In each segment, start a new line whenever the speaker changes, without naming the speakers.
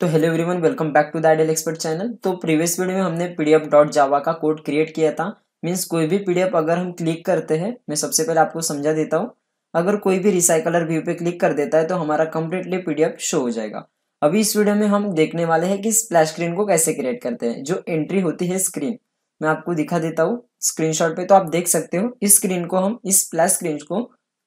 तो hello everyone welcome back to that L expert channel तो previous video में हमने पीडीएफ डॉट जावा का कोड क्रिएट किया था मींस कोई भी पीडीएफ अगर हम क्लिक करते हैं मैं सबसे पहले आपको समझा देता हूँ अगर कोई भी रिसाइकलर व्यू पे क्लिक कर देता है तो हमारा कम्प्लीटली पीडीएफ शो हो जाएगा अभी इस वीडियो में हम देखने वाले हैं कि स्प्लैश स्क्रीन को कैसे क्रिएट करते हैं जो एंट्री होती है स्क्रीन मैं आपको दिखा देता हूँ स्क्रीन पे तो आप देख सकते हो इस स्क्रीन को हम इस स्प्लैश स्क्रीन को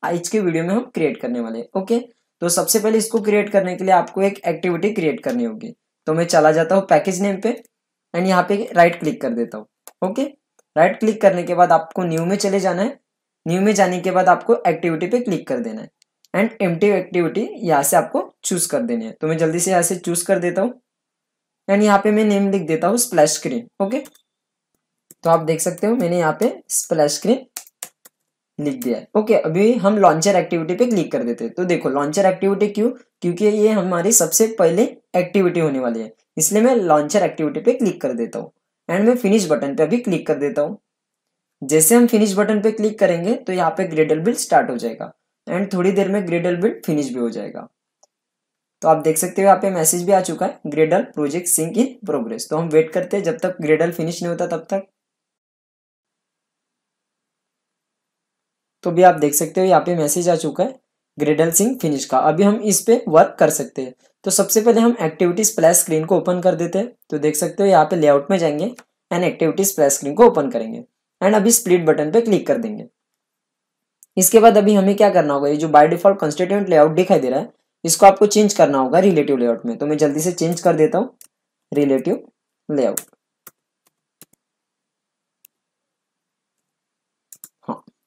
आज के वीडियो में हम क्रिएट करने वाले हैं ओके तो सबसे पहले इसको क्रिएट करने के लिए आपको एक एक्टिविटी क्रिएट करनी होगी तो मैं चला जाता हूँ पैकेज नेम पे एंड यहाँ पे राइट क्लिक कर देता हूँ ओके राइट क्लिक करने के बाद आपको न्यू में चले जाना है न्यू में जाने के बाद आपको एक्टिविटी पे क्लिक कर देना है एंड एम एक्टिविटी यहाँ से आपको चूज कर देनी है तो मैं जल्दी से यहाँ से चूज कर देता हूँ एंड यहाँ पे मैं नेम लिख देता हूँ स्प्लैश स्क्रीन ओके तो आप देख सकते हो मैंने यहाँ पे स्प्लैश स्क्रीन लिख दिया है ओके अभी हम लॉन्चर एक्टिविटी पे क्लिक कर देते हैं तो देखो लॉन्चर एक्टिविटी क्यों क्योंकि ये हमारी सबसे पहले एक्टिविटी होने वाली है इसलिए मैं लॉन्चर एक्टिविटी पे क्लिक कर देता हूँ एंड मैं फिनिश बटन पे अभी क्लिक कर देता हूँ जैसे हम फिनिश बटन पे क्लिक करेंगे तो यहाँ पे ग्रेडल बिल्ड स्टार्ट हो जाएगा एंड थोड़ी देर में ग्रेडल बिल्ड फिनिश भी हो जाएगा तो आप देख सकते हो यहाँ पे मैसेज भी आ चुका है Gradle project sync in progress तो हम वेट करते हैं जब तक ग्रेडल फिनिश नहीं होता तब तक तो भी आप देख सकते हो यहाँ पे मैसेज आ चुका है ग्रेडल सिंह फिनिश का अभी हम इस पे वर्क कर सकते हैं तो सबसे पहले हम एक्टिविटीज प्लस स्क्रीन को ओपन कर देते हैं तो देख सकते हो यहाँ पे लेआउट में जाएंगे एंड एक्टिविटीज प्लस स्क्रीन को ओपन करेंगे एंड अभी स्प्लिट बटन पे क्लिक कर देंगे इसके बाद अभी हमें क्या करना होगा ये जो बाय डिफॉल्ट कंस्टिट्यूंट लेआउट दिखाई दे रहा है इसको आपको चेंज करना होगा रिलेटिव लेआउट में तो मैं जल्दी से चेंज कर देता हूँ रिलेटिव लेआउट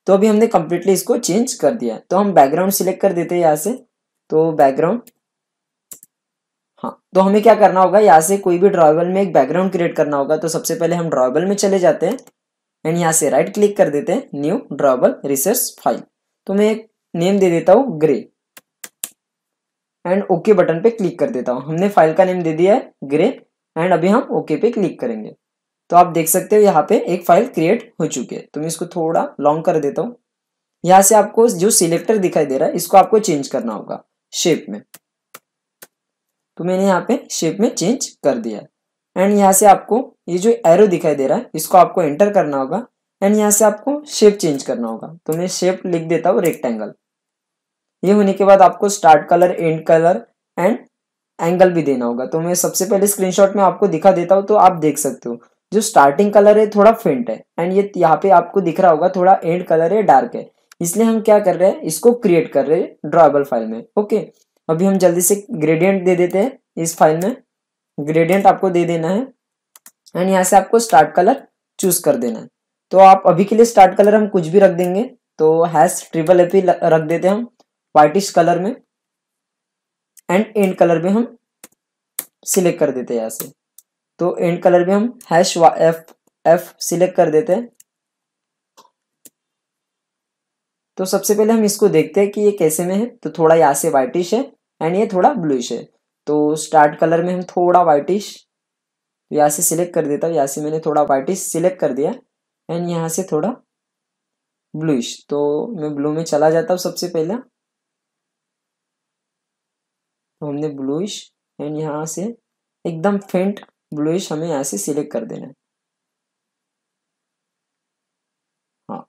तो अभी हमने कम्प्लीटली इसको चेंज कर दिया तो हम बैकग्राउंड सिलेक्ट कर देते हैं यहाँ से तो बैकग्राउंड हाँ तो हमें क्या करना होगा यहाँ से कोई भी ड्रॉबल में एक बैकग्राउंड क्रिएट करना होगा तो सबसे पहले हम ड्रॉबल में चले जाते हैं एंड यहाँ से राइट क्लिक कर देते हैं न्यू ड्रॉबल रिसर्च फाइल तो मैं एक नेम दे देता हूँ ग्रे एंड ओके बटन पे क्लिक कर देता हूँ हमने फाइल का नेम दे दिया है ग्रे एंड अभी हम ओके पे क्लिक करेंगे तो आप देख सकते हो यहाँ पे एक फाइल क्रिएट हो चुकी है तो मैं इसको थोड़ा लॉन्ग कर देता हूँ यहाँ से आपको जो सिलेक्टर दिखाई दे रहा है इसको आपको चेंज करना होगा शेप में तो मैंने यहाँ पे शेप में चेंज कर दिया एंड यहाँ से आपको ये जो एरो दिखाई दे रहा है इसको आपको एंटर करना होगा एंड यहाँ से आपको शेप चेंज करना होगा तो मैं शेप लिख देता हूँ रेक्टेंगल ये होने के बाद आपको start colour end colour end angle भी देना होगा तो मैं सबसे पहले स्क्रीनशॉट में आपको दिखा देता हूँ तो आप देख सकते हो जो स्टार्टिंग कलर है थोड़ा फेंट है एंड ये यहाँ पे आपको दिख रहा होगा थोड़ा एंड कलर है डार्क है इसलिए हम क्या कर रहे हैं इसको क्रिएट कर रहे हैं ड्रॉएबल फाइल में ओके अभी हम जल्दी से ग्रेडियंट दे देते हैं इस फाइल में ग्रेडियंट आपको दे देना है एंड यहाँ से आपको स्टार्ट कलर चूज कर देना है तो आप अभी के लिए स्टार्ट कलर हम कुछ भी रख देंगे तो हैश ट्रिपल एपी रख देते हैं हम व्हाइटिश कलर में एंड एंड कलर में हम सिलेक्ट कर देते हैं यहाँ से तो एंड कलर भी हम हैश एफ एफ सिलेक्ट कर देते हैं तो सबसे पहले हम इसको देखते हैं कि ये कैसे में है तो थोड़ा यहाँ से वाइटिश है एंड ये थोड़ा ब्लूइश है तो स्टार्ट कलर में हम थोड़ा वाइटिश तो यहाँ से सिलेक्ट कर देता हूँ यहाँ से मैंने थोड़ा वाइटिश सिलेक्ट कर दिया एंड यहाँ से थोड़ा ब्लूइश तो मैं ब्लू में चला जाता हूँ सबसे पहला तो हमने ब्लूइश एंड यहाँ से एकदम फेंट ब्लूइश हमें यहाँ से सिलेक्ट कर देना है हाँ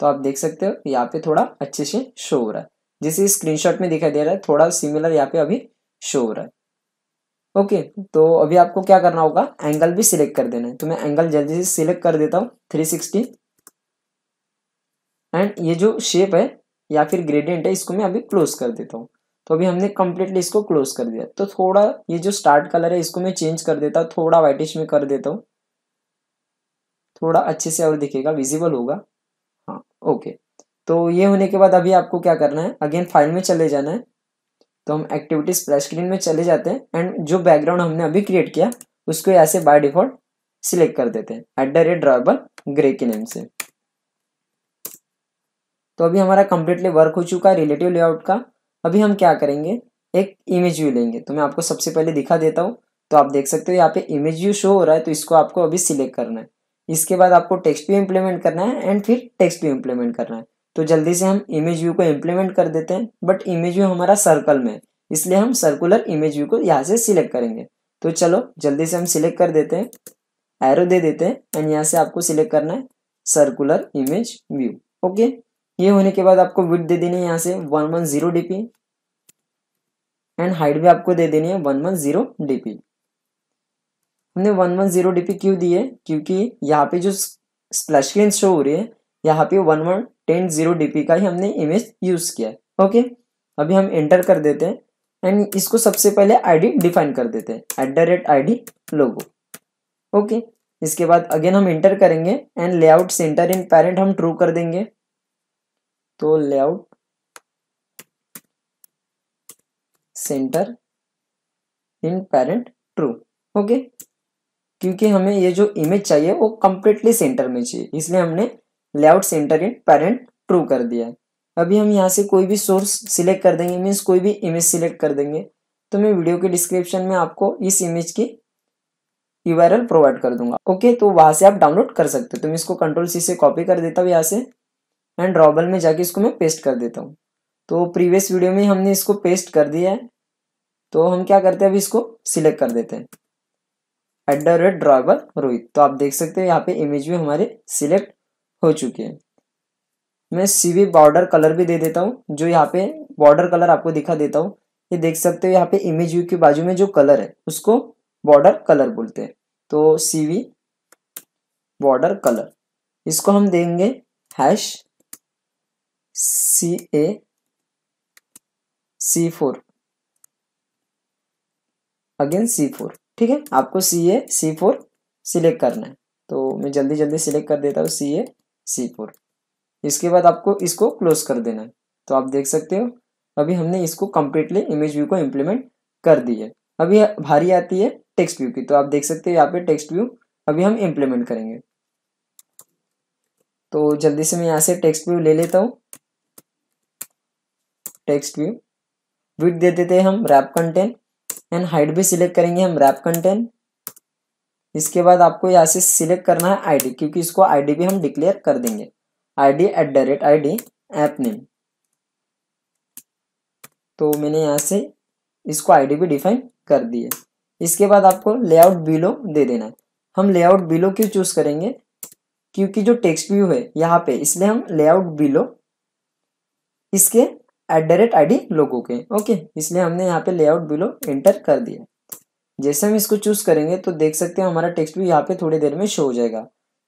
तो आप देख सकते हो यहाँ पे थोड़ा अच्छे से शो हो रहा है जैसे स्क्रीनशॉट में दिखाई दे रहा है थोड़ा सिमिलर यहाँ पे अभी शो हो रहा है ओके तो अभी आपको क्या करना होगा एंगल भी सिलेक्ट कर देना है तो मैं एंगल जल्दी से सिलेक्ट कर देता हूँ थ्री सिक्सटी एंड ये जो शेप है या फिर ग्रेडियंट है इसको मैं अभी क्लोज कर देता हूँ तो अभी हमने कम्प्लीटली इसको क्लोज कर दिया तो थोड़ा ये जो स्टार्ट कलर है इसको मैं चेंज कर देता हूँ थोड़ा व्हाइटिश में कर देता हूँ थोड़ा अच्छे से और दिखेगा विजिबल होगा हाँ ओके तो ये होने के बाद अभी आपको क्या करना है अगेन फाइल में चले जाना है तो हम एक्टिविटी स्प्लैश स्क्रीन में चले जाते हैं एंड जो बैकग्राउंड हमने अभी क्रिएट किया उसको ऐसे बाय डिफॉल्ट सिलेक्ट कर देते हैं at the rate drawable grey के नेम से तो अभी हमारा कंप्लीटली वर्क हो चुका है रिलेटिव लेआउट का अभी हम क्या करेंगे एक इमेज व्यू लेंगे तो मैं आपको सबसे पहले दिखा देता हूँ तो आप देख सकते हो यहाँ पे इमेज व्यू शो हो रहा है तो इसको आपको अभी सिलेक्ट करना है इसके बाद आपको टेक्स्ट व्यू इम्प्लीमेंट करना है एंड फिर टेक्स्ट व्यू इम्प्लीमेंट करना है तो जल्दी से हम इमेज व्यू को इम्प्लीमेंट कर देते हैं बट इमेज व्यू हमारा सर्कल में है इसलिए हम सर्कुलर इमेज व्यू को यहाँ से सिलेक्ट करेंगे तो चलो जल्दी से हम सिलेक्ट कर देते हैं एरो दे देते हैं एंड यहाँ से आपको सिलेक्ट करना है सर्कुलर इमेज व्यू ओके ये होने के बाद आपको विथ दे देनी है यहाँ से one one zero DP and height भी आपको दे देनी है वन वन जीरो डीपी हमने वन वन जीरो डीपी क्यों दिए क्योंकि यहाँ पे जो स्प्लैश स्क्रीन शो हो रही है यहाँ पे one one ten zero DP का ही हमने इमेज यूज किया है ओके अभी हम एंटर कर देते हैं एंड इसको सबसे पहले आईडी डिफाइन कर देते हैं at the rate I logo okay इसके बाद अगेन हम इंटर करेंगे and layout centre in parent हम ट्रू कर देंगे तो layout centre in parent true okay क्योंकि हमें ये जो इमेज चाहिए वो कंप्लीटली सेंटर में चाहिए इसलिए हमने layout centre in parent true कर दिया है अभी हम यहाँ से कोई भी सोर्स सिलेक्ट कर देंगे मीन्स कोई भी इमेज सिलेक्ट कर देंगे तो मैं वीडियो के डिस्क्रिप्शन में आपको इस इमेज की यू प्रोवाइड कर दूंगा ओके तो वहाँ से आप डाउनलोड कर सकते हो तो मैं इसको कंट्रोल सी से कॉपी कर देता हूँ यहाँ से एंड ड्रॉबल में जाके इसको मैं पेस्ट कर देता हूँ तो प्रीवियस वीडियो में हमने इसको पेस्ट कर दिया है तो हम क्या करते हैं अभी इसको सिलेक्ट कर देते हैं at the rate drawable Rohit तो आप देख सकते हो यहाँ पे इमेज भी हमारे सिलेक्ट हो चुके हैं मैं सीवी बॉर्डर कलर भी दे देता हूँ जो यहाँ पे बॉर्डर कलर आपको दिखा देता हूँ ये देख सकते हो यहाँ पे इमेज व्यू के बाजू में जो कलर है उसको बॉर्डर कलर बोलते हैं तो सीवी बॉर्डर कलर इसको हम देंगे hash C A C four again C four ठीक है आपको सी ए सी फोर सिलेक्ट करना है तो मैं जल्दी जल्दी सिलेक्ट कर देता हूँ सी ए सी फोर इसके बाद आपको इसको क्लोज कर देना है तो आप देख सकते हो अभी हमने इसको कम्प्लीटली इमेज व्यू को इम्प्लीमेंट कर दी है अभी भारी आती है टेक्स्ट व्यू की तो आप देख सकते हो यहाँ पे टेक्स्ट व्यू अभी हम इम्प्लीमेंट करेंगे तो जल्दी से मैं यहाँ से टेक्स्ट व्यू ले लेता हूँ टेक्स्ट व्यू विथ दे देते हैं हम रैप कंटेंट एंड हाइट भी सिलेक्ट करेंगे हम रैप कंटेंट इसके बाद आपको यहाँ से सिलेक्ट करना है आईडी क्योंकि इसको आईडी भी हम डिक्लेयर कर देंगे ID at the rate I D app name तो मैंने यहाँ से इसको आईडी भी डिफाइन कर दी है इसके बाद आपको लेआउट बिलो दे देना है हम लेआउट बिलो क्यों चूज करेंगे क्योंकि जो टेक्स्ट व्यू है यहाँ पे इसलिए हम लेआउट बिलो इसके एट द रेट आई लोगों के ओके इसलिए हमने यहाँ पे लेआउट बिलो एंटर कर दिया जैसे हम इसको चूज करेंगे तो देख सकते हैं हमारा टेक्स्ट भी यहाँ पे थोड़ी देर में शो हो जाएगा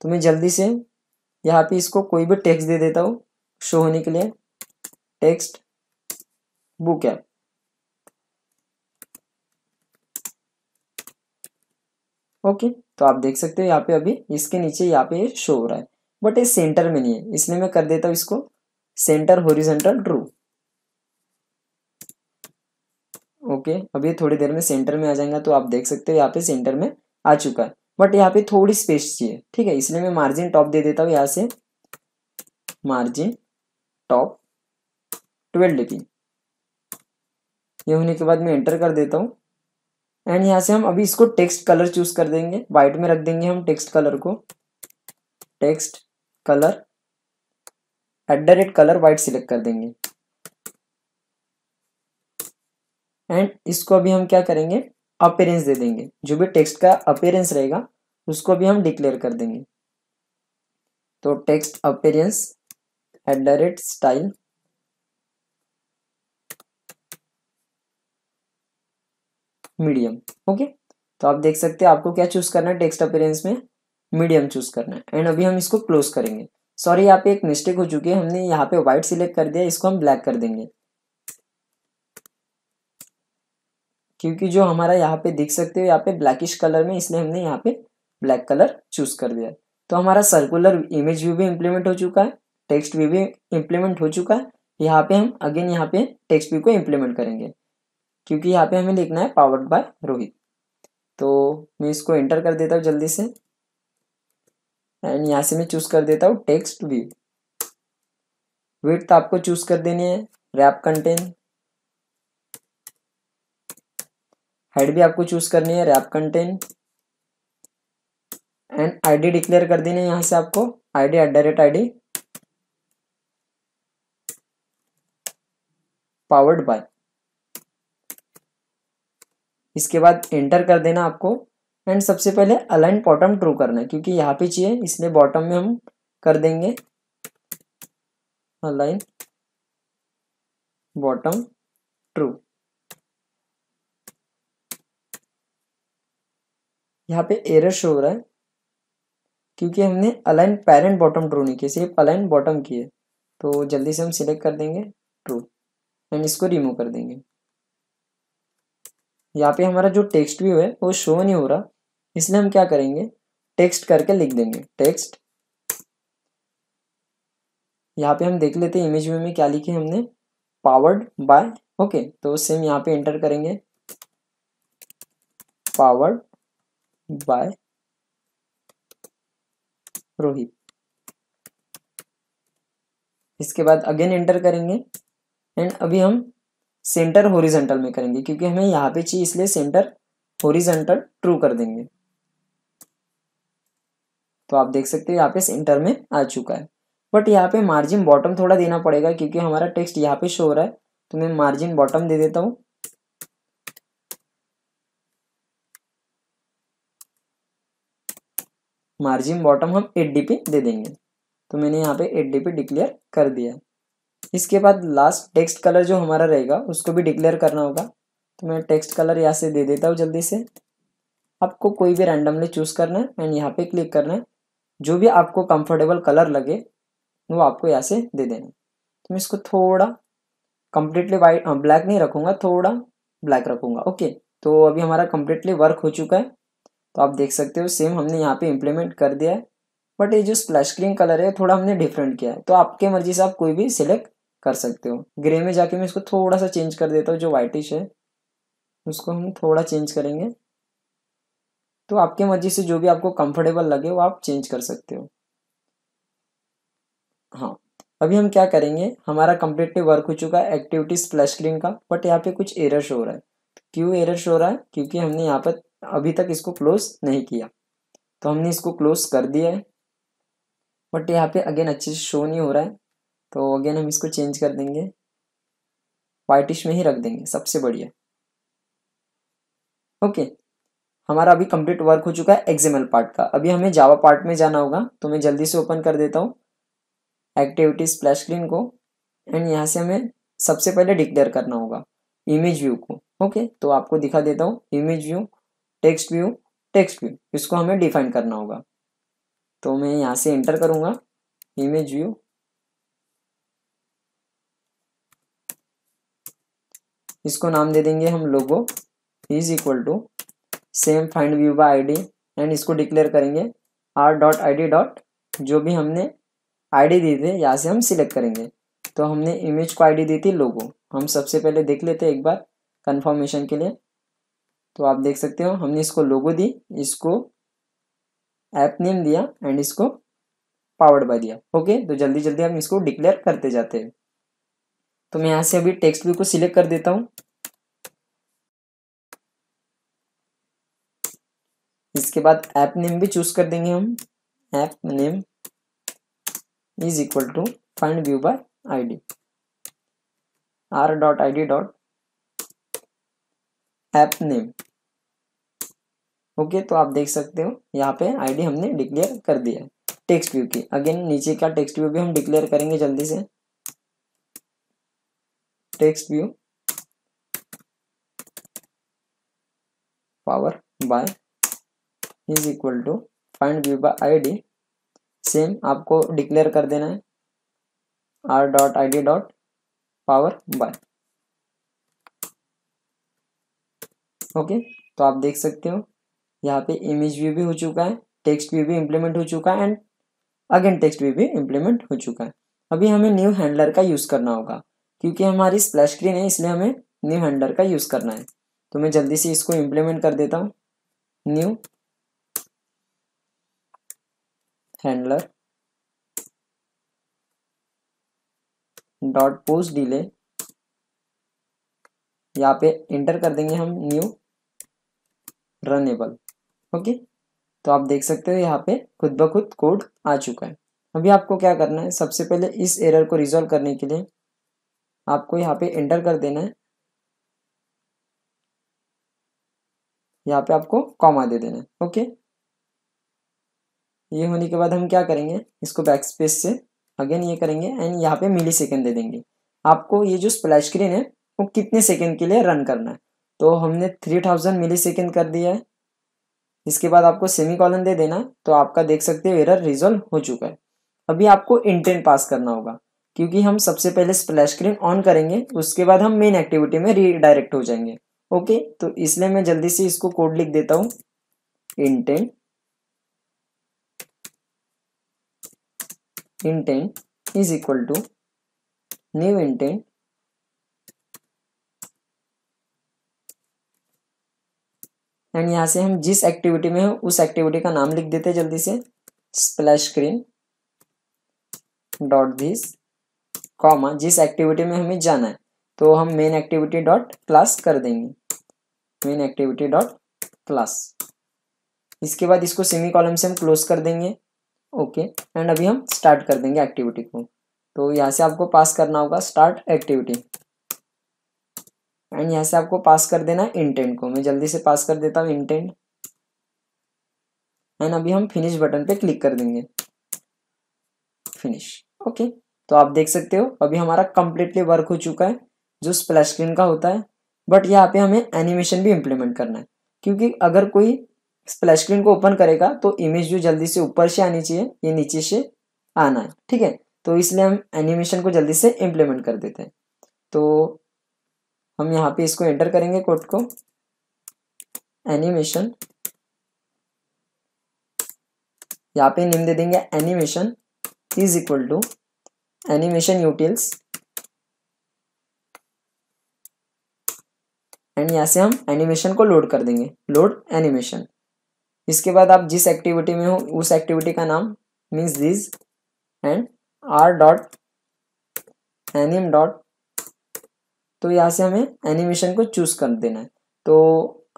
तो मैं जल्दी से यहाँ पे इसको कोई भी टेक्स्ट दे देता हूँ शो होने के लिए टेक्स्ट बुक ऐप ओके तो आप देख सकते हो यहाँ पे अभी इसके नीचे यहाँ पे शो हो रहा है बट ये सेंटर में नहीं है इसलिए मैं कर देता हूँ इसको सेंटर होरिजेंटल ट्रू ओके अब ये थोड़ी देर में सेंटर में आ जाएगा तो आप देख सकते हो यहाँ पे सेंटर में आ चुका है बट यहाँ पे थोड़ी स्पेस चाहिए ठीक है इसलिए मैं मार्जिन टॉप दे देता हूँ यहाँ से मार्जिन टॉप ट्वेल्व डिपी ये होने के बाद मैं एंटर कर देता हूँ एंड यहाँ से हम अभी इसको टेक्स्ट कलर चूज कर देंगे वाइट में रख देंगे हम टेक्स्ट कलर को text colour at the rate colour white select कर देंगे एंड इसको अभी हम क्या करेंगे अपेयरेंस दे देंगे जो भी टेक्स्ट का अपेयरेंस रहेगा उसको भी हम डिक्लेयर कर देंगे तो text appearance at the rate style medium okay तो आप देख सकते हैं आपको क्या चूज करना है टेक्स्ट अपेयरेंस में मीडियम चूज करना है एंड अभी हम इसको क्लोज करेंगे सॉरी यहाँ पे एक मिस्टेक हो चुकी है हमने यहाँ पे व्हाइट सिलेक्ट कर दिया इसको हम ब्लैक कर देंगे क्योंकि जो हमारा यहाँ पे देख सकते हो यहाँ पे ब्लैकिश कलर में इसलिए हमने यहाँ पे ब्लैक कलर चूज कर दिया है तो हमारा सर्कुलर इमेज व्यू भी इम्प्लीमेंट हो चुका है टेक्स्ट व्यू भी इम्प्लीमेंट हो चुका है यहाँ पे हम अगेन यहाँ पे टेक्स्ट व्यू को इम्प्लीमेंट करेंगे क्योंकि यहाँ पे हमें लिखना है पावर्ड बाय रोहित तो मैं इसको एंटर कर देता हूँ जल्दी से एंड यहाँ से मैं चूज कर देता हूँ टेक्स्ट व्यू विथ आपको चूज कर देनी है रैप कंटेंट हेड भी आपको चूज करनी है wrap content and ID declare कर देना यहां से आपको ID at the rate ID powered by इसके बाद एंटर कर देना आपको एंड सबसे पहले अलाइन बॉटम ट्रू करना है क्योंकि यहाँ पे चाहिए इसलिए बॉटम में हम कर देंगे अलाइन बॉटम ट्रू यहाँ पे एरर शो हो रहा है क्योंकि हमने अलाइन पेरेंट बॉटम ट्रू नहीं किया सिर्फ अलाइन बॉटम किए तो जल्दी से हम सिलेक्ट कर देंगे ट्रू एंड इसको रिमूव कर देंगे यहाँ पे हमारा जो टेक्स्ट व्यू है वो शो नहीं हो रहा इसलिए हम क्या करेंगे टेक्स्ट करके लिख देंगे टेक्स्ट यहाँ पे हम देख लेते हैं इमेज व्यू में क्या लिखे हमने पावर्ड बाय ओके तो सेम यहाँ पे एंटर करेंगे पावर्ड by रोहित इसके बाद अगेन एंटर करेंगे एंड अभी हम सेंटर होरिजेंटल में करेंगे क्योंकि हमें यहाँ पे चाहिए इसलिए सेंटर होरिजेंटल ट्रू कर देंगे तो आप देख सकते हो यहाँ पे सेंटर में आ चुका है बट यहाँ पे मार्जिन बॉटम थोड़ा देना पड़ेगा क्योंकि हमारा टेक्स्ट यहाँ पे शो हो रहा है तो मैं मार्जिन बॉटम दे देता हूँ मार्जिन बॉटम हम एट डी दे देंगे तो मैंने यहाँ पे एट डी डिक्लेयर कर दिया इसके बाद लास्ट टेक्स्ट कलर जो हमारा रहेगा उसको भी डिक्लेयर करना होगा तो मैं टेक्स्ट कलर यहाँ से दे देता हूँ जल्दी से आपको कोई भी रैंडमली चूज करना है एंड यहाँ पे क्लिक करना है जो भी आपको कंफर्टेबल कलर लगे वो आपको यहाँ से दे देना तो मैं इसको थोड़ा कम्प्लीटली वाइट ब्लैक नहीं रखूँगा थोड़ा ब्लैक रखूँगा ओके तो अभी हमारा कम्प्लीटली वर्क हो चुका है तो आप देख सकते हो सेम हमने यहाँ पे इम्प्लीमेंट कर दिया है बट ये जो स्प्लैश क्रीम कलर है थोड़ा हमने डिफरेंट किया है तो आपके मर्जी से आप कोई भी सिलेक्ट कर सकते हो ग्रे में जाके मैं इसको थोड़ा सा चेंज कर देता हूँ जो वाइटिश है उसको हम थोड़ा चेंज करेंगे तो आपके मर्जी से जो भी आपको कंफर्टेबल लगे वो आप चेंज कर सकते हो हाँ अभी हम क्या करेंगे हमारा कम्प्लीटली वर्क हो चुका है एक्टिविटी स्प्लैश स्क्रीन का बट यहाँ पे कुछ एरर शो रहा है क्यों एरर शो रहा है क्योंकि हमने यहाँ पर अभी तक इसको क्लोज नहीं किया तो हमने इसको क्लोज कर दिया है बट यहाँ पे अगेन अच्छे से शो नहीं हो रहा है तो अगेन हम इसको चेंज कर देंगे वाइटिश में ही रख देंगे सबसे बढ़िया ओके हमारा अभी कंप्लीट वर्क हो चुका है एक्सएमएल पार्ट का अभी हमें जावा पार्ट में जाना होगा तो मैं जल्दी से ओपन कर देता हूँ एक्टिविटी स्प्लैश स्क्रीन को एंड यहाँ से हमें सबसे पहले डिक्लेयर करना होगा इमेज व्यू को ओके तो आपको दिखा देता हूँ image view text view text view इसको हमें डिफाइन करना होगा तो मैं यहाँ से एंटर करूँगा इमेज व्यू इसको नाम दे देंगे हम logo is equal to same find view by ID and इसको डिक्लेयर करेंगे R dot I D dot जो भी हमने आईडी दी थी यहाँ से हम सिलेक्ट करेंगे तो हमने इमेज को आईडी दी थी लोगो हम सबसे पहले देख लेते एक बार कंफर्मेशन के लिए तो आप देख सकते हो हमने इसको लोगो दी इसको ऐप नेम दिया एंड इसको पावर्ड बाय दिया ओके तो जल्दी जल्दी हम इसको डिक्लेयर करते जाते हैं तो मैं यहाँ से अभी टेक्स्ट व्यू को सिलेक्ट कर देता हूँ इसके बाद ऐप नेम भी चूज कर देंगे हम app name is equal to find view by ID R dot I D dot app name okay तो आप देख सकते हो यहाँ पे आईडी हमने डिक्लेयर कर दिया है टेक्स्ट व्यू की अगेन नीचे का टेक्स्ट व्यू भी हम डिक्लेयर करेंगे जल्दी से text view power by is equal to find view by ID same आपको डिक्लेयर कर देना है R dot I D dot power by okay तो आप देख सकते हो यहाँ पे इमेज व्यू भी हो चुका है टेक्स्ट व्यू भी इम्प्लीमेंट हो चुका है एंड अगेन टेक्स्ट व्यू भी इम्प्लीमेंट हो चुका है अभी हमें न्यू हैंडलर का यूज़ करना होगा क्योंकि हमारी स्प्लैश स्क्रीन है इसलिए हमें न्यू हैंडलर का यूज़ करना है तो मैं जल्दी से इसको इम्प्लीमेंट कर देता हूँ new handler dot post delay यहाँ पे इंटर कर देंगे हम न्यू रनेबल ओके तो आप देख सकते हो यहाँ पे खुद ब खुद कोड आ चुका है अभी आपको क्या करना है सबसे पहले इस एरर को रिजॉल्व करने के लिए आपको यहाँ पे एंटर कर देना है यहाँ पे आपको कॉमा दे देना है ओके ये होने के बाद हम क्या करेंगे इसको बैक स्पेस से अगेन ये करेंगे एंड यहाँ पे मिली सेकेंड दे देंगे आपको ये जो स्प्लैश स्क्रीन है वो कितने सेकेंड के लिए रन करना है तो हमने थ्री थाउजेंड मिली सेकेंड कर दिया है इसके बाद आपको सेमी कॉलन दे देना तो आपका देख सकते हो एरर रिजोल्व हो चुका है अभी आपको इंटेंट पास करना होगा क्योंकि हम सबसे पहले स्प्लैश स्क्रीन ऑन करेंगे उसके बाद हम मेन एक्टिविटी में रीडायरेक्ट हो जाएंगे ओके तो इसलिए मैं जल्दी से इसको कोड लिख देता हूँ intent intent is equal to new intent and यहाँ से हम जिस एक्टिविटी में हो उस एक्टिविटी का नाम लिख देते हैं जल्दी से splash screen dot this comma जिस एक्टिविटी में हमें जाना है तो हम मेन एक्टिविटी डॉट क्लास कर देंगे मेन एक्टिविटी डॉट क्लास इसके बाद इसको सेमी कॉलम से हम क्लोज कर देंगे ओके एंड अभी हम स्टार्ट कर देंगे एक्टिविटी को तो यहाँ से आपको पास करना होगा स्टार्ट एक्टिविटी एंड यहाँ से आपको पास कर देना है इंटेंट को मैं जल्दी से पास कर देता हूँ इंटेंट एंड अभी हम फिनिश बटन पे क्लिक कर देंगे फिनिश ओके तो आप देख सकते हो अभी हमारा कम्प्लीटली वर्क हो चुका है जो स्प्लैश स्क्रीन का होता है बट यहाँ पे हमें एनिमेशन भी इम्प्लीमेंट करना है क्योंकि अगर कोई स्प्लैश स्क्रीन को ओपन करेगा तो इमेज जो जल्दी से ऊपर से आनी चाहिए ये नीचे से आना है ठीक है तो इसलिए हम एनिमेशन को जल्दी से इम्प्लीमेंट कर देते हैं तो हम यहाँ पे इसको एंटर करेंगे कोड को एनिमेशन यहाँ पे नेम दे देंगे animation is equal to animation utils and यहाँ से हम एनिमेशन को लोड कर देंगे लोड एनिमेशन इसके बाद आप जिस एक्टिविटी में हो उस एक्टिविटी का नाम means this and R dot anim dot तो यहाँ से हमें एनिमेशन को चूज़ कर देना है तो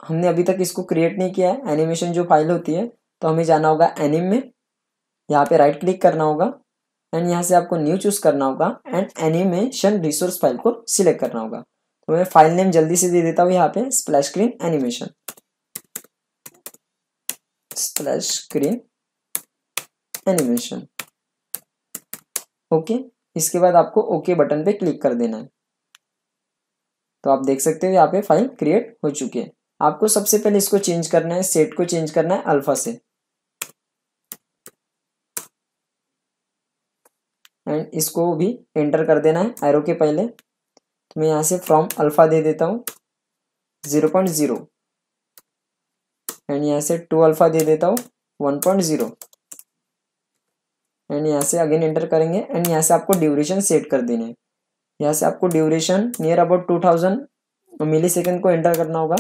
हमने अभी तक इसको क्रिएट नहीं किया है एनिमेशन जो फाइल होती है तो हमें जाना होगा एनिम में यहाँ पे राइट क्लिक करना होगा एंड यहाँ से आपको न्यू चूज़ करना होगा एंड एनिमेशन रिसोर्स फाइल को सिलेक्ट करना होगा तो मैं फाइल नेम जल्दी से दे देता हूँ यहाँ पे splash screen animation splash screen animation okay इसके बाद आपको ओके okay बटन पे क्लिक कर देना है तो आप देख सकते हो यहाँ पे फाइल क्रिएट हो चुकी है आपको सबसे पहले इसको चेंज करना है सेट को चेंज करना है अल्फा से एंड इसको भी एंटर कर देना है एरो के पहले तो मैं यहाँ से फ्रॉम अल्फा दे देता हूँ ज़ीरो पॉइंट ज़ीरो एंड यहाँ से टू अल्फा दे देता हूँ वन पॉइंट ज़ीरो एंड यहाँ से अगेन एंटर करेंगे एंड यहाँ से आपको ड्यूरेशन सेट कर देना है यहाँ से आपको duration near about two thousand millisecond को एंटर करना होगा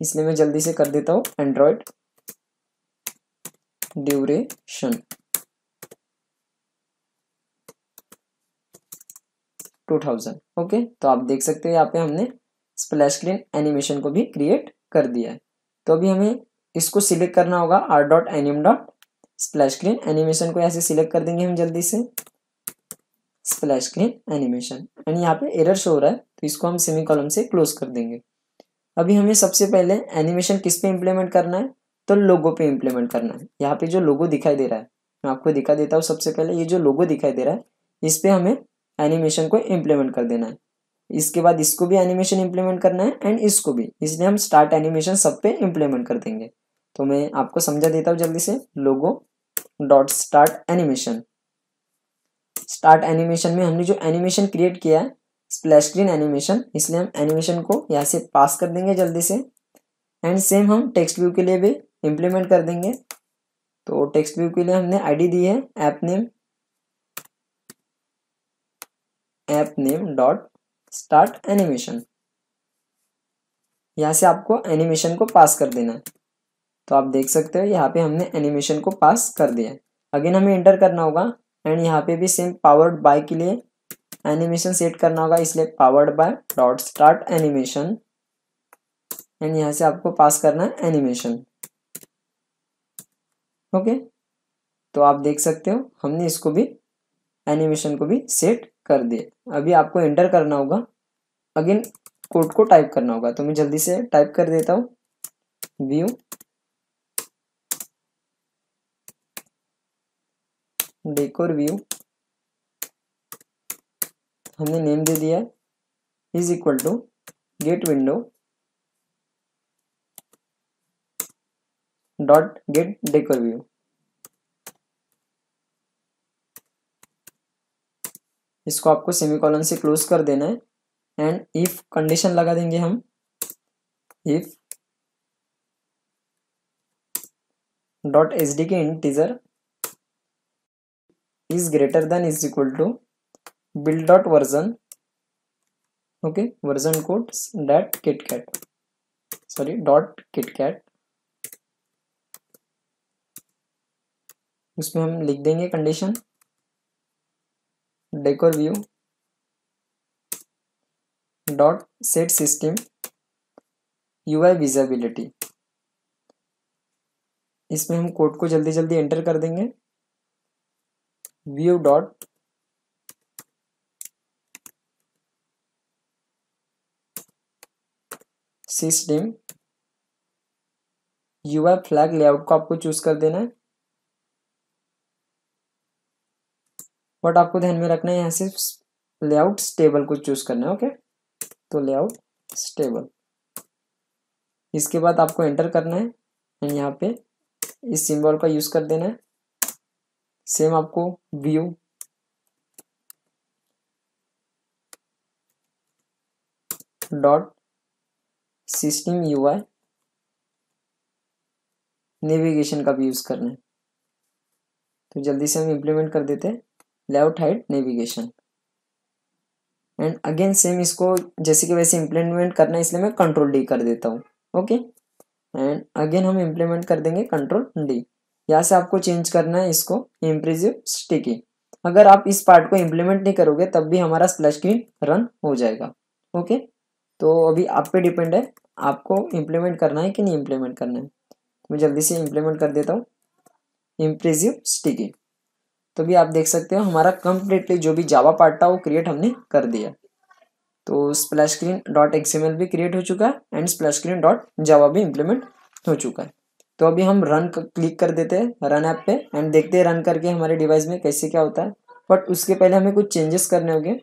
इसलिए मैं जल्दी से कर देता हूँ Android duration two thousand okay तो आप देख सकते हो यहाँ पे हमने स्प्लैश स्क्रीन एनिमेशन को भी क्रिएट कर दिया है तो अभी हमें इसको सिलेक्ट करना होगा R dot anim dot splash screen animation को ऐसे सिलेक्ट कर देंगे हम जल्दी से स्प्लैश स्क्रीन एनिमेशन एंड यहाँ पे एरर शो हो रहा है तो इसको हम सेमी कॉलम से क्लोज कर देंगे अभी हमें सबसे पहले एनिमेशन किस पे इम्प्लीमेंट करना है तो लोगो पे इम्प्लीमेंट करना है यहाँ पे जो लोगो दिखाई दे रहा है मैं आपको दिखा देता हूँ सबसे पहले ये जो लोगो दिखाई दे रहा है इस पर हमें एनिमेशन को इम्प्लीमेंट कर देना है इसके बाद इसको भी एनिमेशन इम्प्लीमेंट करना है एंड इसको भी इसलिए हम स्टार्ट एनिमेशन सब पे इम्प्लीमेंट कर देंगे तो मैं आपको समझा देता हूँ जल्दी से logo dot start animation start animation में हमने जो एनिमेशन क्रिएट किया है स्प्लैश स्क्रीन एनिमेशन इसलिए हम एनिमेशन को यहाँ से पास कर देंगे जल्दी से एंड सेम हम टेक्स्ट व्यू के लिए भी इम्प्लीमेंट कर देंगे तो टेक्स्ट व्यू के लिए हमने आईडी दी है app name app name dot start animation यहाँ से आपको एनिमेशन को पास कर देना है तो आप देख सकते हो यहाँ पे हमने एनिमेशन को पास कर दिया अगेन हमें एंटर करना होगा एंड यहाँ पे भी सेम पावर्ड बाय के लिए एनिमेशन सेट करना होगा इसलिए powered by dot start animation and यहाँ से आपको पास करना है एनिमेशन ओके तो आप देख सकते हो हमने इसको भी एनिमेशन को भी सेट कर दिया अभी आपको एंटर करना होगा अगेन कोड को टाइप करना होगा तो मैं जल्दी से टाइप कर देता हूँ व्यू डेकोर व्यू हमने नेम दे दिया है is equal to get window dot get decor view इसको आपको सेमीकॉलन से क्लोज कर देना है एंड इफ कंडीशन लगा देंगे हम if dot H D K integer is greater than is equal to build dot version okay version codes that kitkat sorry dot kitkat उसमें हम लिख देंगे condition decor view dot set system U I visibility इसमें हम code को जल्दी जल्दी enter कर देंगे view dot system UI flag layout को आपको चूज कर देना है बट आपको ध्यान में रखना है यहां से लेआउट स्टेबल को चूज करना है ओके तो लेआउट स्टेबल इसके बाद आपको एंटर करना है एंड यहाँ पे इस सिंबल का यूज कर देना है सेम आपको view dot system U I navigation का भी यूज़ करना है तो जल्दी से हम इम्प्लीमेंट कर देते हैं layout height navigation and again same इसको जैसे कि वैसे इम्प्लीमेंट करना है इसलिए मैं कंट्रोल डी कर देता हूँ ओके एंड अगेन हम इम्प्लीमेंट कर देंगे कंट्रोल डी यहाँ से आपको चेंज करना है इसको इम्प्रेसिव स्टिकी अगर आप इस पार्ट को इम्प्लीमेंट नहीं करोगे तब भी हमारा स्प्लैश स्क्रीन रन हो जाएगा ओके तो अभी आप पे डिपेंड है आपको इम्प्लीमेंट करना है कि नहीं इम्प्लीमेंट करना है तो मैं जल्दी से इम्प्लीमेंट कर देता हूँ इम्प्रेसिव स्टिकी तो भी आप देख सकते हो हमारा कम्प्लीटली जो भी जावा पार्ट था वो क्रिएट हमने कर दिया तो स्प्लैश स्क्रीन डॉट एक्सएमएल भी क्रिएट हो चुका है and splash screen dot Java भी इम्प्लीमेंट हो चुका है तो अभी हम रन क्लिक कर देते हैं रन ऐप पे एंड देखते हैं रन करके हमारे डिवाइस में कैसे क्या होता है बट उसके पहले हमें कुछ चेंजेस करने होंगे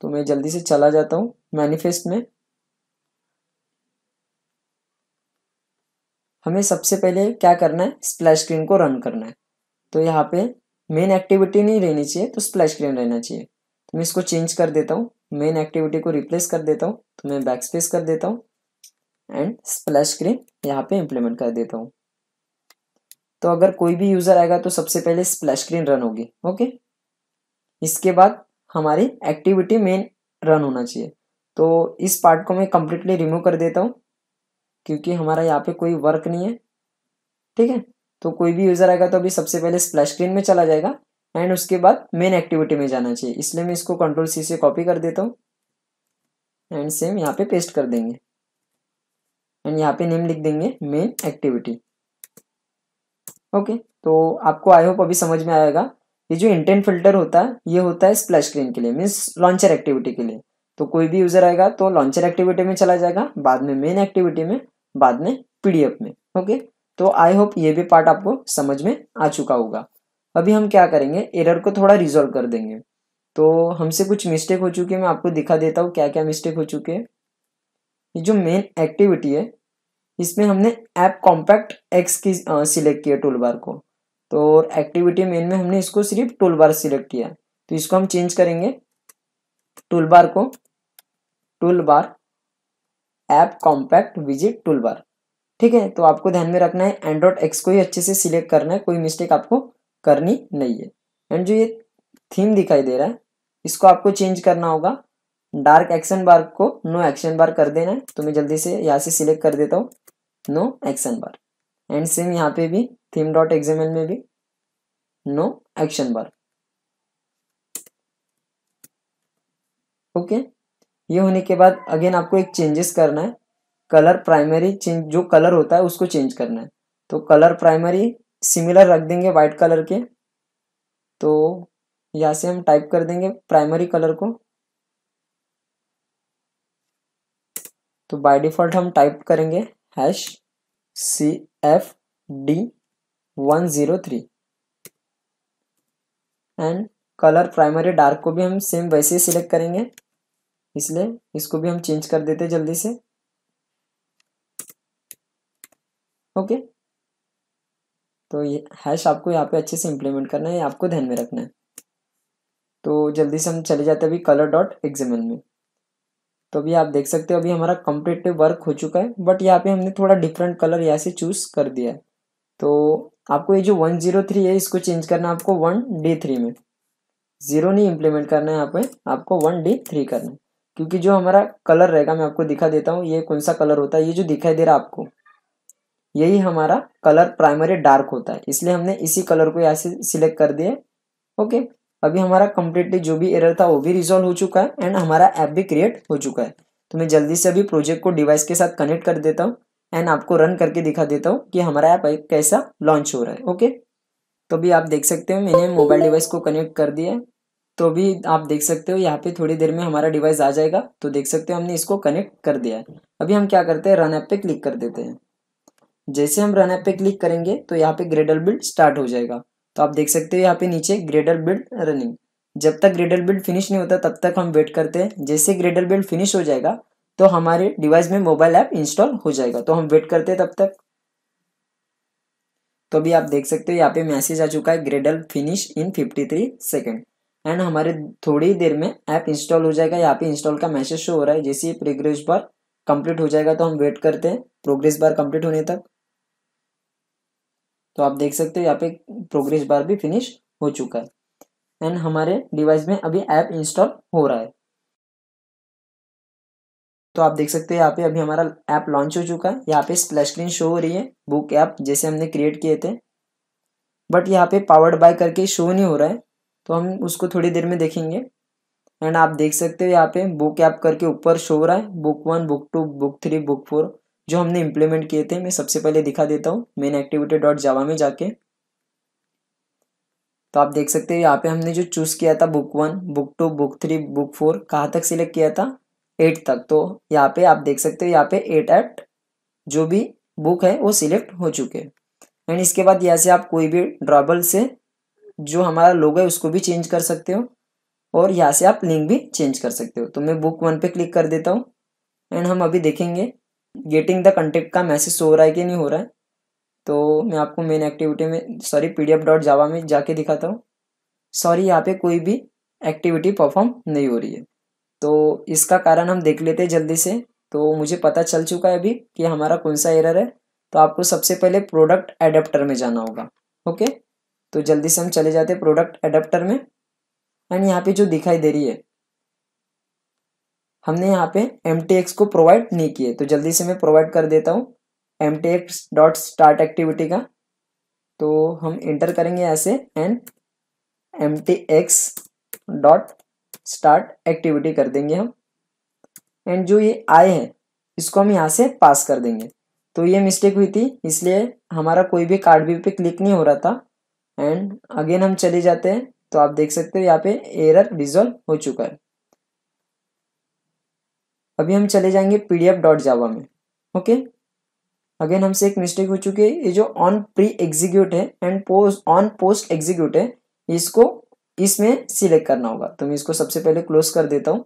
तो मैं जल्दी से चला जाता हूँ मैनिफेस्ट में हमें सबसे पहले क्या करना है स्प्लैश स्क्रीन को रन करना है तो यहाँ पे मेन एक्टिविटी नहीं रहनी चाहिए तो स्प्लैश स्क्रीन रहना चाहिए तो मैं इसको चेंज कर देता हूँ मेन एक्टिविटी को रिप्लेस कर देता हूँ तो मैं बैक स्पेस कर देता हूँ एंड स्प्लैश स्क्रीन यहाँ पे इम्प्लीमेंट कर देता हूँ तो अगर कोई भी यूज़र आएगा तो सबसे पहले स्प्लैश स्क्रीन रन होगी ओके इसके बाद हमारी एक्टिविटी मेन रन होना चाहिए तो इस पार्ट को मैं कम्प्लीटली रिमूव कर देता हूँ क्योंकि हमारा यहाँ पे कोई वर्क नहीं है ठीक है तो कोई भी यूज़र आएगा तो अभी सबसे पहले स्प्लैश स्क्रीन में चला जाएगा एंड उसके बाद मेन एक्टिविटी में जाना चाहिए इसलिए मैं इसको कंट्रोल सी से कॉपी कर देता हूँ एंड सेम यहाँ पे पेस्ट कर देंगे एंड यहाँ पे नेम लिख देंगे मेन एक्टिविटी ओके तो आपको आई होप अभी समझ में आएगा ये जो इंटेंट फिल्टर होता है ये होता है स्प्लैश स्क्रीन के लिए मीन्स लॉन्चर एक्टिविटी के लिए तो कोई भी यूजर आएगा तो लॉन्चर एक्टिविटी में चला जाएगा बाद में मेन एक्टिविटी में बाद में पीडीएफ में ओके तो आई होप ये भी पार्ट आपको समझ में आ चुका होगा अभी हम क्या करेंगे एरर को थोड़ा रिजोल्व कर देंगे तो हमसे कुछ मिस्टेक हो चुकी है मैं आपको दिखा देता हूँ क्या क्या मिस्टेक हो चुके हैं ये जो मेन एक्टिविटी है इसमें हमने ऐप कॉम्पैक्ट एक्स की सिलेक्ट किया टूल बार को तो एक्टिविटी मेन में हमने इसको सिर्फ टूल बार सिलेक्ट किया तो इसको हम चेंज करेंगे टूल बार को toolbar app compact visit toolbar ठीक है तो आपको ध्यान में रखना है एंड्रॉइड एक्स को ही अच्छे से सिलेक्ट करना है कोई मिस्टेक आपको करनी नहीं है एंड जो ये थीम दिखाई दे रहा है इसको आपको चेंज करना होगा डार्क एक्शन बार को नो एक्शन बार कर देना है तो मैं जल्दी से यहाँ से सिलेक्ट कर देता हूँ no action bar and same यहाँ पे भी थीम डॉट एग्जामिल में भी नो एक्शन बार ओके ये होने के बाद अगेन आपको एक चेंजेस करना है कलर प्राइमरी चेंज जो कलर होता है उसको चेंज करना है तो कलर प्राइमरी सिमिलर रख देंगे व्हाइट कलर के तो यहाँ से हम टाइप कर देंगे प्राइमरी कलर को तो बाय डिफॉल्ट हम टाइप करेंगे hash C F D one zero three and colour primary dark को भी हम सेम वैसे ही सिलेक्ट करेंगे इसलिए इसको भी हम चेंज कर देते जल्दी से ओके तो ये हैश आपको यहाँ पे अच्छे से इम्प्लीमेंट करना है आपको ध्यान में रखना है तो जल्दी से हम चले जाते अभी कलर डॉट एग्जामिन में तो अभी आप देख सकते हो अभी हमारा कम्प्लीटली वर्क हो चुका है बट यहाँ पे हमने थोड़ा डिफरेंट कलर यहाँ से चूज कर दिया है तो आपको ये जो वन जीरो थ्री है इसको चेंज करना है आपको वन डी थ्री में जीरो नहीं इम्प्लीमेंट करना है यहाँ पे आपको वन डी थ्री करना है क्योंकि जो हमारा कलर रहेगा मैं आपको दिखा देता हूँ ये कौन सा कलर होता है ये जो दिखाई दे रहा है आपको यही हमारा कलर प्राइमरी डार्क होता है इसलिए हमने इसी कलर को यहाँ से सिलेक्ट कर दिया ओके अभी हमारा कम्प्लीटली जो भी एरर था वो भी रिजोल्व हो चुका है एंड हमारा ऐप भी क्रिएट हो चुका है तो मैं जल्दी से अभी प्रोजेक्ट को डिवाइस के साथ कनेक्ट कर देता हूँ एंड आपको रन करके दिखा देता हूँ कि हमारा ऐप कैसा लॉन्च हो रहा है ओके तो भी आप देख सकते हो मैंने मोबाइल डिवाइस को कनेक्ट कर दिया है तो भी आप देख सकते हो यहाँ पे थोड़ी देर में हमारा डिवाइस आ जाएगा तो देख सकते हो हमने इसको कनेक्ट कर दिया है अभी हम क्या करते हैं रन ऐप पे क्लिक कर देते हैं जैसे हम रन ऐप पे क्लिक करेंगे तो यहाँ पे ग्रेडल बिल्ड स्टार्ट हो जाएगा तो आप देख सकते हो यहाँ पे नीचे ग्रेडर बिल्ड रनिंग जब तक ग्रेडर बिल्ड फिनिश नहीं होता तब तक हम वेट करते हैं जैसे ग्रेडर बिल्ड फिनिश हो जाएगा तो हमारे डिवाइस में मोबाइल ऐप इंस्टॉल हो जाएगा तो हम वेट करते हैं तब तक तो अभी आप देख सकते हो यहाँ पे मैसेज आ चुका है Gradle finish in 53 second and हमारे थोड़ी देर में ऐप इंस्टॉल हो जाएगा यहाँ पे इंस्टॉल का मैसेज शो हो रहा है जैसे प्रोग्रेस बार कंप्लीट हो जाएगा तो हम वेट करते हैं प्रोग्रेस बार कंप्लीट होने तक तो आप देख सकते हो यहाँ पे प्रोग्रेस बार भी फिनिश हो चुका है एंड हमारे डिवाइस में अभी ऐप इंस्टॉल हो रहा है तो आप देख सकते हैं यहाँ पे अभी हमारा ऐप लॉन्च हो चुका है यहाँ पे स्प्लैश स्क्रीन शो हो रही है बुक ऐप जैसे हमने क्रिएट किए थे बट यहाँ पे पावर्ड बाय करके शो नहीं हो रहा है तो हम उसको थोड़ी देर में देखेंगे एंड आप देख सकते हो यहाँ पे बुक ऐप करके ऊपर शो हो रहा है book one book two book three book four जो हमने इम्प्लीमेंट किए थे मैं सबसे पहले दिखा देता हूँ मेन एक्टिविटी डॉट जावा में जाके तो आप देख सकते हो यहाँ पे हमने जो चूज़ किया था book one book two book three book four कहाँ तक सिलेक्ट किया था एट तक तो यहाँ पे आप देख सकते हो यहाँ पे एट एट जो भी बुक है वो सिलेक्ट हो चुके हैं एंड इसके बाद यहाँ से आप कोई भी ड्रॉबल से जो हमारा लोग है उसको भी चेंज कर सकते हो और यहाँ से आप लिंक भी चेंज कर सकते हो तो मैं बुक वन पे क्लिक कर देता हूँ एंड हम अभी देखेंगे गेटिंग द कंटेक्ट का मैसेज शो हो रहा है कि नहीं हो रहा है तो मैं आपको मेन एक्टिविटी में सॉरी पी डॉट जावा में जाके दिखाता हूँ सॉरी यहाँ पे कोई भी एक्टिविटी परफॉर्म नहीं हो रही है तो इसका कारण हम देख लेते हैं जल्दी से तो मुझे पता चल चुका है अभी कि हमारा कौन सा एरर है तो आपको सबसे पहले प्रोडक्ट एडेप्टर में जाना होगा ओके तो जल्दी से हम चले जाते हैं प्रोडक्ट एडेप्टर में एंड यहाँ पे जो दिखाई दे रही है हमने यहाँ पे एम को प्रोवाइड नहीं किए तो जल्दी से मैं प्रोवाइड कर देता हूँ एम डॉट स्टार्ट एक्टिविटी का तो हम इंटर करेंगे ऐसे and M dot start activity कर देंगे हम एंड जो ये आए हैं इसको हम यहाँ से पास कर देंगे तो ये मिस्टेक हुई थी इसलिए हमारा कोई भी कार्ड भी पे क्लिक नहीं हो रहा था एंड अगेन हम चले जाते हैं तो आप देख सकते हो यहाँ पे एरर रिजॉल्व हो चुका है अभी हम चले जाएंगे P D F dot Java में ओके अगेन हमसे एक मिस्टेक हो चुकी है ये जो ऑन प्री एग्जीक्यूट है and post on post execute है इसको इसमें सिलेक्ट करना होगा तो मैं इसको सबसे पहले क्लोज कर देता हूँ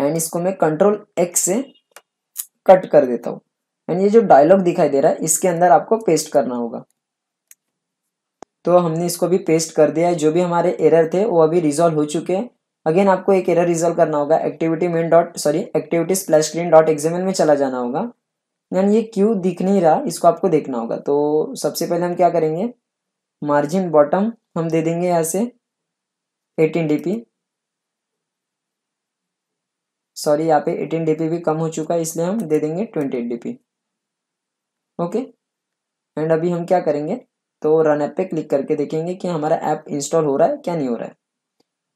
एंड इसको मैं कंट्रोल एक्स से कट कर देता हूँ एंड ये जो डायलॉग दिखाई दे रहा है इसके अंदर आपको पेस्ट करना होगा तो हमने इसको भी पेस्ट कर दिया है जो भी हमारे एरर थे वो अभी रिजॉल्व हो चुके हैं अगेन आपको एक एरर रिजल्व करना होगा activity main dot sorry activity splash screen dot examine में चला जाना होगा यानी ये क्यों दिख नहीं रहा इसको आपको देखना होगा तो सबसे पहले हम क्या करेंगे मार्जिन बॉटम हम दे देंगे यहाँ से एटीन डी सॉरी यहाँ पे एटीन डी भी कम हो चुका है इसलिए हम दे देंगे twenty eight D okay and अभी हम क्या करेंगे तो रन ऐप पे क्लिक करके देखेंगे कि हमारा ऐप इंस्टॉल हो रहा है क्या नहीं हो रहा है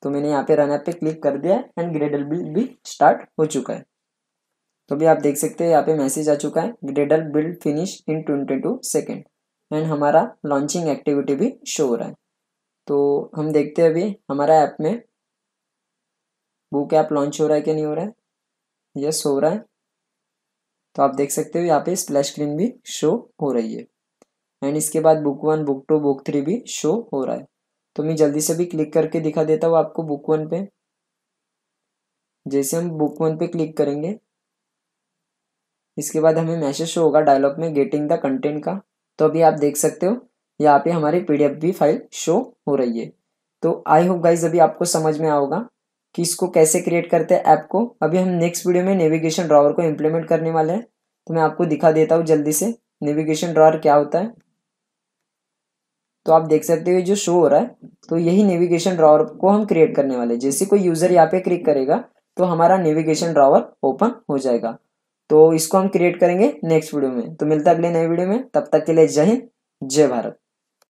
तो मैंने यहाँ पे रन ऐप पे क्लिक कर दिया है एंड ग्रेडल बिल्ड भी स्टार्ट हो चुका है तो भी आप देख सकते हैं यहाँ पे मैसेज आ चुका है Gradle build finish in twenty two second and हमारा लॉन्चिंग एक्टिविटी भी शो हो रहा है तो हम देखते हैं अभी हमारा ऐप में बुक ऐप लॉन्च हो रहा है कि नहीं हो रहा है यस हो रहा है तो आप देख सकते हो यहाँ पे स्प्लैश स्क्रीन भी शो हो रही है एंड इसके बाद book one book two book three भी शो हो रहा है तो मैं जल्दी से भी क्लिक करके दिखा देता हूँ आपको बुक वन पे जैसे हम बुक वन पे क्लिक करेंगे इसके बाद हमें मैसेज शो होगा डायलॉग में गेटिंग द कंटेंट का तो अभी आप देख सकते हो यहाँ पे हमारी पी भी फाइल शो हो रही है तो आई होप गाइज अभी आपको समझ में आओगा कि इसको कैसे क्रिएट करते हैं ऐप को अभी हम नेक्स्ट वीडियो में नेविगेशन ड्रॉवर को इम्प्लीमेंट करने वाले हैं तो मैं आपको दिखा देता हूँ जल्दी से नेविगेशन ड्रॉवर क्या होता है तो आप देख सकते हो जो शो हो रहा है तो यही नेविगेशन ड्रावर को हम क्रिएट करने वाले जैसे कोई यूजर यहाँ पे क्लिक करेगा तो हमारा नेविगेशन ड्रावर ओपन हो जाएगा तो इसको हम क्रिएट करेंगे नेक्स्ट वीडियो में तो मिलता है अगले नए वीडियो में तब तक के लिए जय हिंद जय भारत